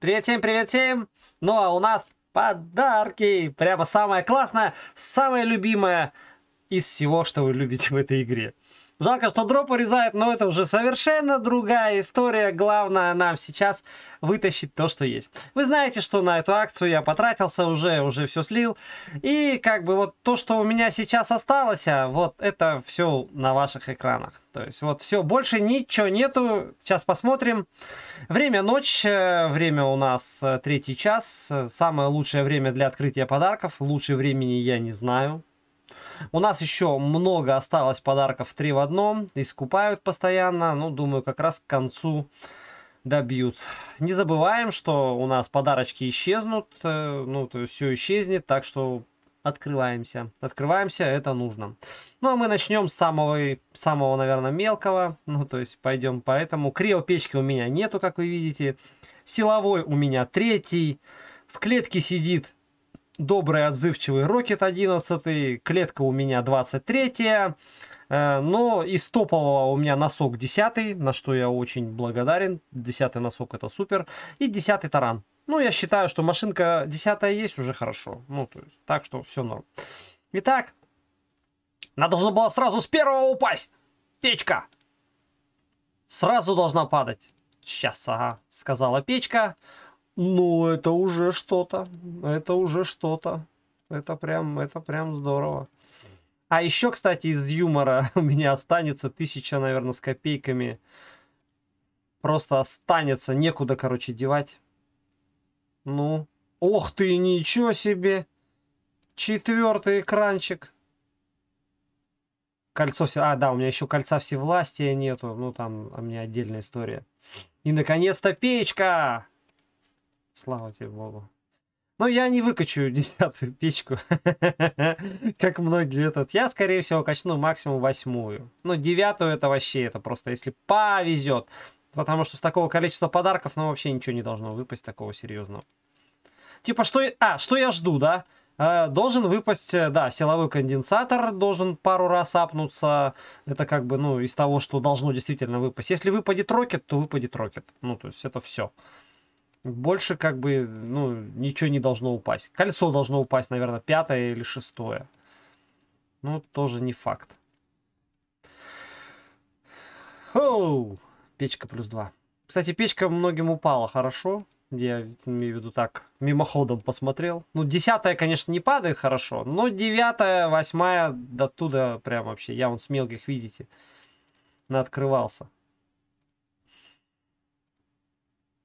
Привет всем, привет всем! Ну а у нас подарки! Прямо самое классное, самое любимое из всего, что вы любите в этой игре. Жалко, что дроп урезает, но это уже совершенно другая история. Главное нам сейчас вытащить то, что есть. Вы знаете, что на эту акцию я потратился уже, уже все слил. И как бы вот то, что у меня сейчас осталось, а вот это все на ваших экранах. То есть вот все, больше ничего нету. Сейчас посмотрим. Время ночь, э, время у нас э, третий час. Самое лучшее время для открытия подарков. Лучше времени я не знаю. У нас еще много осталось подарков 3 в одном. Искупают постоянно. Ну, думаю, как раз к концу добьются. Не забываем, что у нас подарочки исчезнут. Э, ну, то есть все исчезнет. Так что открываемся. Открываемся, это нужно. Ну, а мы начнем с самого, самого наверное, мелкого. Ну, то есть пойдем по этому. печки у меня нету, как вы видите. Силовой у меня третий. В клетке сидит добрый отзывчивый Рокет 11, клетка у меня 23, э, но из топового у меня носок 10, на что я очень благодарен. 10 носок это супер. И 10 таран. Ну, я считаю, что машинка 10 есть уже хорошо. Ну, то есть, так что все норм. Итак, надо должна было сразу с первого упасть. Печка. Сразу должна падать. Сейчас, ага, сказала печка. Печка. Ну, это уже что-то. Это уже что-то. Это прям, это прям здорово. А еще, кстати, из юмора у меня останется тысяча, наверное, с копейками. Просто останется, некуда, короче, девать. Ну, ох ты, ничего себе. Четвертый экранчик. Кольцо все... А, да, у меня еще кольца всевластия нету. Ну, там а у меня отдельная история. И, наконец-то, печка! Слава тебе, Богу. Но ну, я не выкачу десятую печку, как многие этот. Я, скорее всего, качну максимум восьмую. Ну девятую это вообще, это просто если повезет. Потому что с такого количества подарков, ну, вообще ничего не должно выпасть такого серьезного. Типа, что... А, что я жду, да? Э, должен выпасть, э, да, силовой конденсатор должен пару раз апнуться. Это как бы, ну, из того, что должно действительно выпасть. Если выпадет рокет, то выпадет рокет. Ну, то есть это все больше как бы, ну, ничего не должно упасть. Кольцо должно упасть, наверное, пятое или шестое. Ну, тоже не факт. Хоу! Печка плюс два. Кстати, печка многим упала хорошо. Я имею в виду так, мимоходом посмотрел. Ну, десятая, конечно, не падает хорошо, но девятая, восьмая, до туда прям вообще. Я вон с мелких, видите, наоткрывался.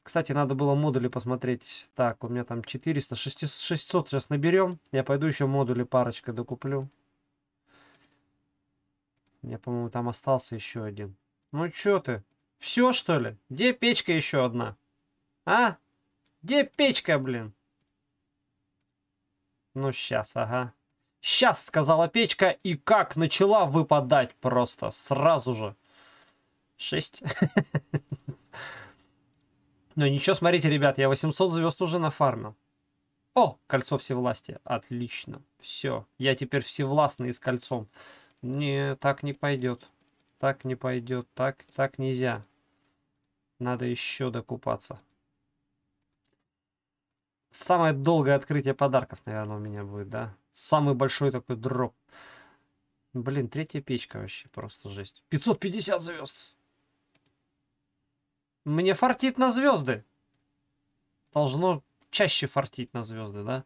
Кстати, надо было модули посмотреть. Так, у меня там 400, 600, сейчас наберем. Я пойду еще модули парочкой докуплю. Я, по-моему, там остался еще один. Ну что ты? Все что ли? Где печка еще одна? А? Где печка, блин? Ну сейчас, ага. Сейчас, сказала печка, и как начала выпадать просто сразу же. Шесть. Но ну, ничего, смотрите, ребят, я 800 звезд уже нафармил. О, кольцо всевластия. Отлично. Все, я теперь всевластный с кольцом. Не, так не пойдет. Так не пойдет. Так, так нельзя. Надо еще докупаться. Самое долгое открытие подарков, наверное, у меня будет, да? Самый большой такой дроп. Блин, третья печка вообще просто жесть. 550 звезд. Мне фартит на звезды. Должно чаще фартить на звезды, да?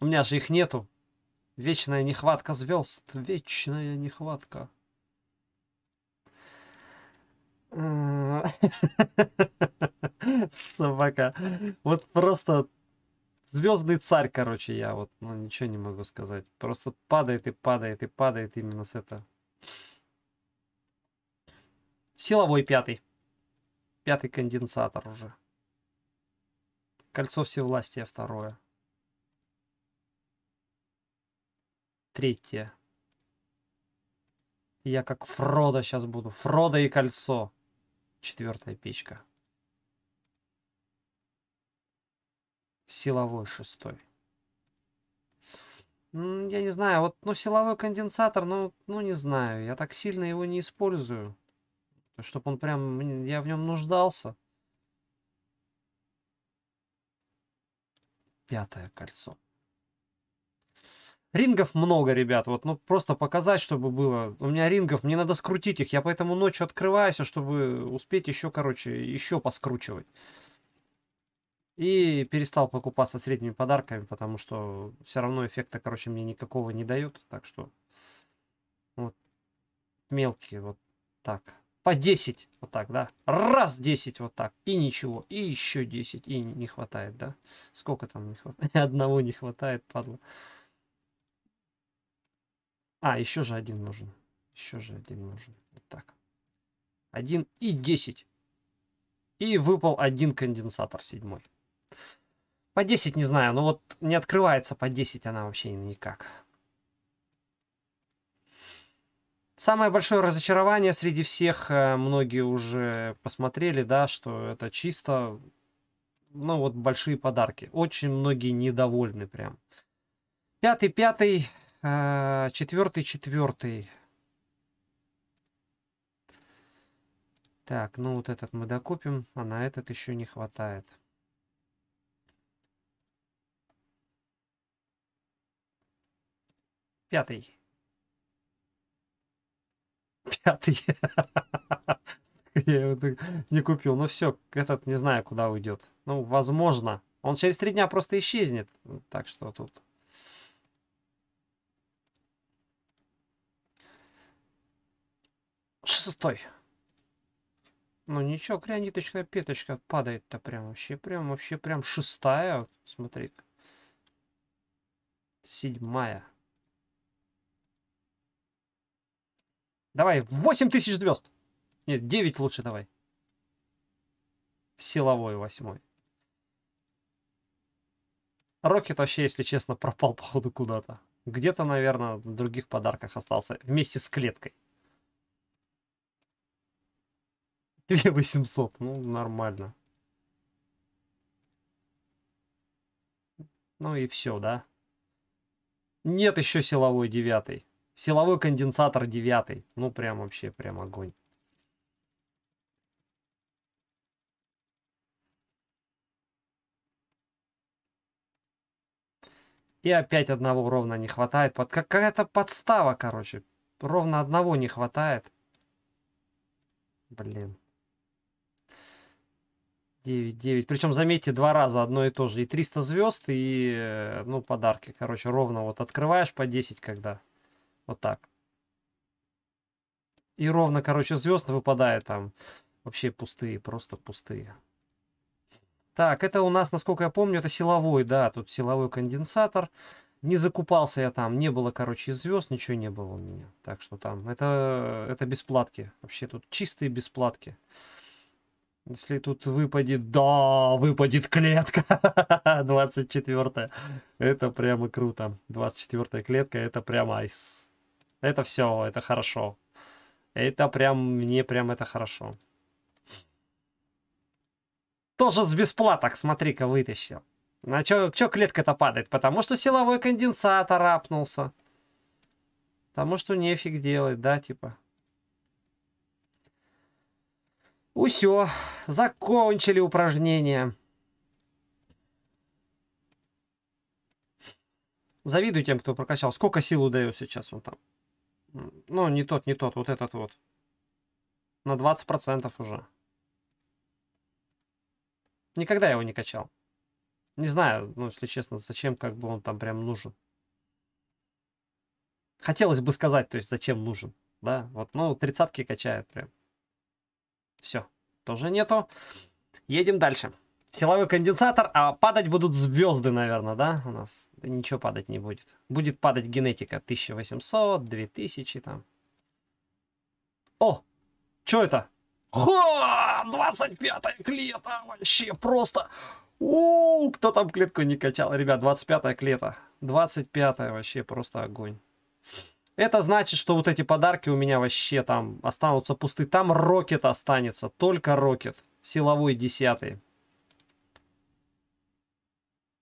У меня же их нету. Вечная нехватка звезд. Вечная нехватка. Собака. Вот просто звездный царь, короче, я вот ну, ничего не могу сказать. Просто падает и падает и падает именно с этого. Силовой пятый. Пятый конденсатор уже. Кольцо всевластия второе. Третье. Я как Фрода сейчас буду. Фрода и кольцо. Четвертая печка. Силовой шестой. Я не знаю, вот, ну, силовой конденсатор, ну, ну, не знаю. Я так сильно его не использую чтобы он прям... Я в нем нуждался. Пятое кольцо. Рингов много, ребят. Вот, ну, просто показать, чтобы было. У меня рингов, мне надо скрутить их. Я поэтому ночью открываюсь, чтобы успеть еще, короче, еще поскручивать. И перестал покупаться средними подарками, потому что все равно эффекта, короче, мне никакого не дают. Так что вот мелкие вот так по 10, вот так, да, раз 10, вот так, и ничего, и еще 10, и не хватает, да, сколько там не хватает, одного не хватает, падла. А, еще же один нужен, еще же один нужен, вот так, 1 и 10, и выпал один конденсатор седьмой. По 10 не знаю, но вот не открывается по 10 она вообще никак. Самое большое разочарование среди всех, э, многие уже посмотрели, да, что это чисто, ну вот, большие подарки. Очень многие недовольны прям. Пятый, пятый, э, четвертый, четвертый. Так, ну вот этот мы докупим, а на этот еще не хватает. Пятый. Я его не купил. Ну все, этот не знаю, куда уйдет. Ну, возможно. Он через три дня просто исчезнет. Так что тут... Шестой. Ну ничего, крианиточная петочка падает-то прям вообще, прям вообще, прям шестая. Вот, смотри. Седьмая. Давай, 8 тысяч звезд. Нет, 9 лучше давай. Силовой восьмой. Рокет вообще, если честно, пропал походу куда-то. Где-то, наверное, в других подарках остался. Вместе с клеткой. 2800. Ну, нормально. Ну и все, да? Нет еще силовой девятый. Силовой конденсатор 9. Ну, прям вообще, прям огонь. И опять одного ровно не хватает. Под, какая-то подстава, короче. Ровно одного не хватает. Блин. 9, 9. Причем, заметьте, два раза одно и то же. И 300 звезд, и, э, ну, подарки. Короче, ровно вот открываешь по 10, когда... Вот так. И ровно, короче, звезд выпадает там. Вообще пустые, просто пустые. Так, это у нас, насколько я помню, это силовой, да, тут силовой конденсатор. Не закупался я там, не было, короче, звезд, ничего не было у меня. Так что там, это, это бесплатки. Вообще тут чистые бесплатки. Если тут выпадет, да, выпадет клетка 24 Это прямо круто. 24 клетка, это прямо айс. Это все, это хорошо. Это прям, мне прям это хорошо. Тоже с бесплаток, смотри-ка, вытащил. На чё, чё клетка-то падает? Потому что силовой конденсатор апнулся. Потому что нефиг делать, да, типа. Усё, закончили упражнение. Завидую тем, кто прокачал. Сколько сил удаю сейчас он там? Ну, не тот, не тот, вот этот вот. На 20% уже. Никогда его не качал. Не знаю, ну, если честно, зачем как бы он там прям нужен. Хотелось бы сказать, то есть зачем нужен, да? Вот, ну, тридцатки качают прям. Все, тоже нету. Едем дальше. Силовой конденсатор, а падать будут звезды, наверное, да, у нас? ничего падать не будет. Будет падать генетика 1800, 2000 там. О, что это? О, 25 клета, вообще просто... У, кто там клетку не качал? Ребят, 25 клета. 25 вообще просто огонь. Это значит, что вот эти подарки у меня вообще там останутся пусты. Там Рокет останется, только Рокет. Силовой десятый.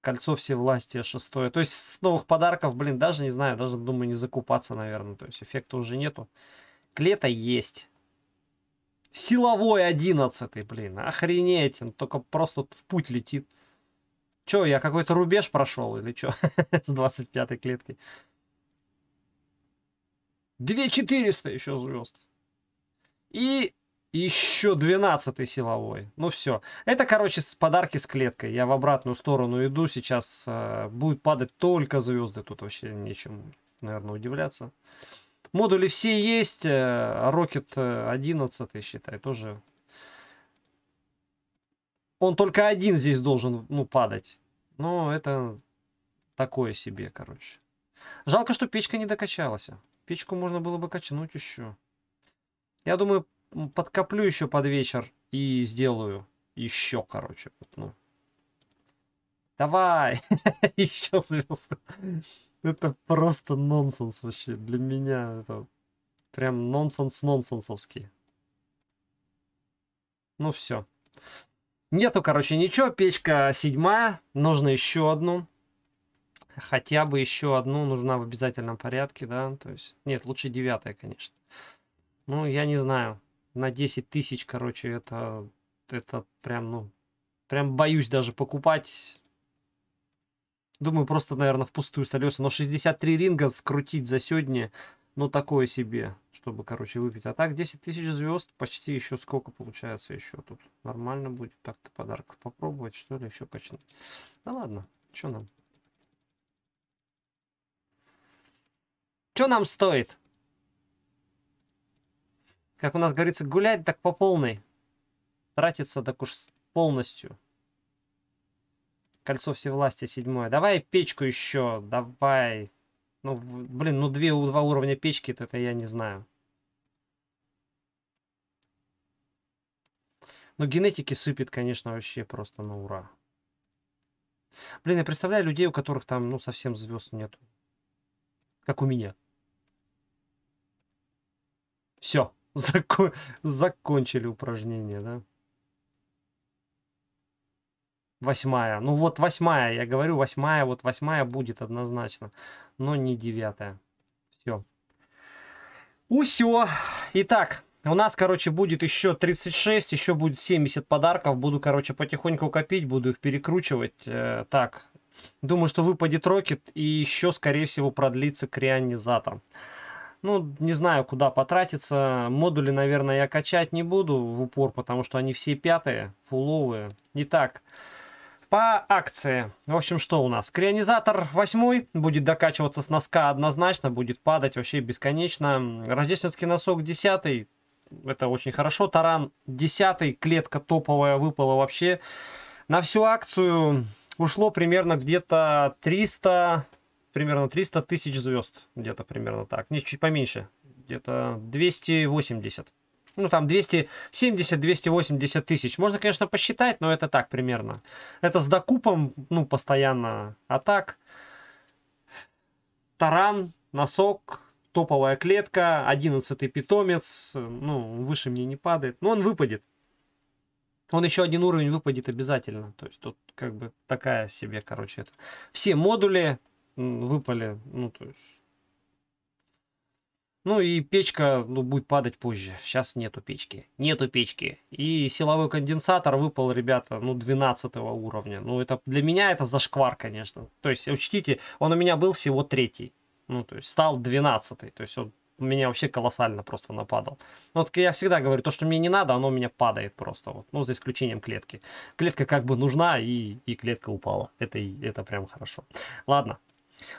Кольцо всевластия шестое. То есть с новых подарков, блин, даже не знаю, даже думаю не закупаться, наверное. То есть эффекта уже нету. Клета есть. Силовой одиннадцатый, блин, охренеть. Он только просто в путь летит. Че, я какой-то рубеж прошел или что? С 25 клетки. 2400 еще звезд. И еще 12 силовой. Ну все. Это, короче, подарки с клеткой. Я в обратную сторону иду. Сейчас э, будет падать только звезды. Тут вообще нечем, наверное, удивляться. Модули все есть. Э, Рокет 11, э, считай, тоже. Он только один здесь должен, ну, падать. Но это такое себе, короче. Жалко, что печка не докачалась. Печку можно было бы качнуть еще. Я думаю, подкоплю еще под вечер и сделаю еще, короче. Ну. Давай, еще звезды. это просто нонсенс вообще. Для меня это прям нонсенс нонсенсовский. Ну все. Нету, короче, ничего. Печка седьмая. Нужно еще одну. Хотя бы еще одну нужна в обязательном порядке, да. То есть, нет, лучше девятая, конечно. Ну, я не знаю на 10 тысяч, короче, это, это прям, ну, прям боюсь даже покупать. Думаю, просто, наверное, впустую сольется. Но 63 ринга скрутить за сегодня, ну, такое себе, чтобы, короче, выпить. А так 10 тысяч звезд, почти еще сколько получается еще тут. Нормально будет так-то подарков попробовать, что ли, еще почти. Да ладно, что нам? Что нам стоит? как у нас говорится, гулять так по полной. Тратиться так уж полностью. Кольцо всевласти седьмое. Давай печку еще, давай. Ну, блин, ну две, два уровня печки, это я не знаю. Но ну, генетики сыпет, конечно, вообще просто на ура. Блин, я представляю людей, у которых там, ну, совсем звезд нет. Как у меня. Все. Закон... Закончили упражнение, да? Восьмая. Ну вот восьмая, я говорю, восьмая, вот восьмая будет однозначно, но не девятая. Все. Усё. Итак, у нас, короче, будет еще 36, еще будет 70 подарков. Буду, короче, потихоньку копить, буду их перекручивать. Э, так, думаю, что выпадет Рокет и еще, скорее всего, продлится креонизатор. Ну, не знаю, куда потратиться. Модули, наверное, я качать не буду в упор, потому что они все пятые, фуловые. Итак, по акции. В общем, что у нас? Крионизатор восьмой будет докачиваться с носка однозначно, будет падать вообще бесконечно. Рождественский носок десятый. это очень хорошо. Таран десятый. клетка топовая выпала вообще. На всю акцию ушло примерно где-то 300 примерно 300 тысяч звезд, где-то примерно так. Не, чуть поменьше, где-то 280. Ну, там 270-280 тысяч. Можно, конечно, посчитать, но это так примерно. Это с докупом, ну, постоянно а так Таран, носок, топовая клетка, 11 питомец. Ну, выше мне не падает. Но он выпадет. Он еще один уровень выпадет обязательно. То есть тут как бы такая себе, короче, это. Все модули, выпали, ну, то есть... Ну и печка ну, будет падать позже. Сейчас нету печки. Нету печки. И силовой конденсатор выпал, ребята, ну 12 уровня. Ну это для меня это зашквар, конечно. То есть учтите, он у меня был всего третий. Ну то есть стал 12. То есть он меня вообще колоссально просто нападал. Ну, вот я всегда говорю, то, что мне не надо, оно у меня падает просто. Вот. Ну, за исключением клетки. Клетка как бы нужна, и, и клетка упала. Это, это прям хорошо. Ладно,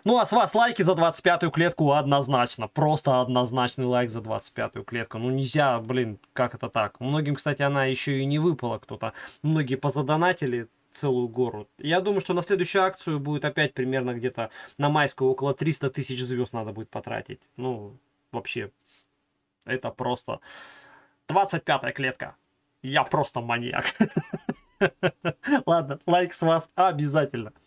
ну, а с вас лайки за 25-ю клетку однозначно. Просто однозначный лайк за 25-ю клетку. Ну, нельзя, блин, как это так? Многим, кстати, она еще и не выпала кто-то. Многие позадонатили целую гору. Я думаю, что на следующую акцию будет опять примерно где-то на майскую около 300 тысяч звезд надо будет потратить. Ну, вообще, это просто... 25-я клетка. Я просто маньяк. Ладно, лайк с вас обязательно.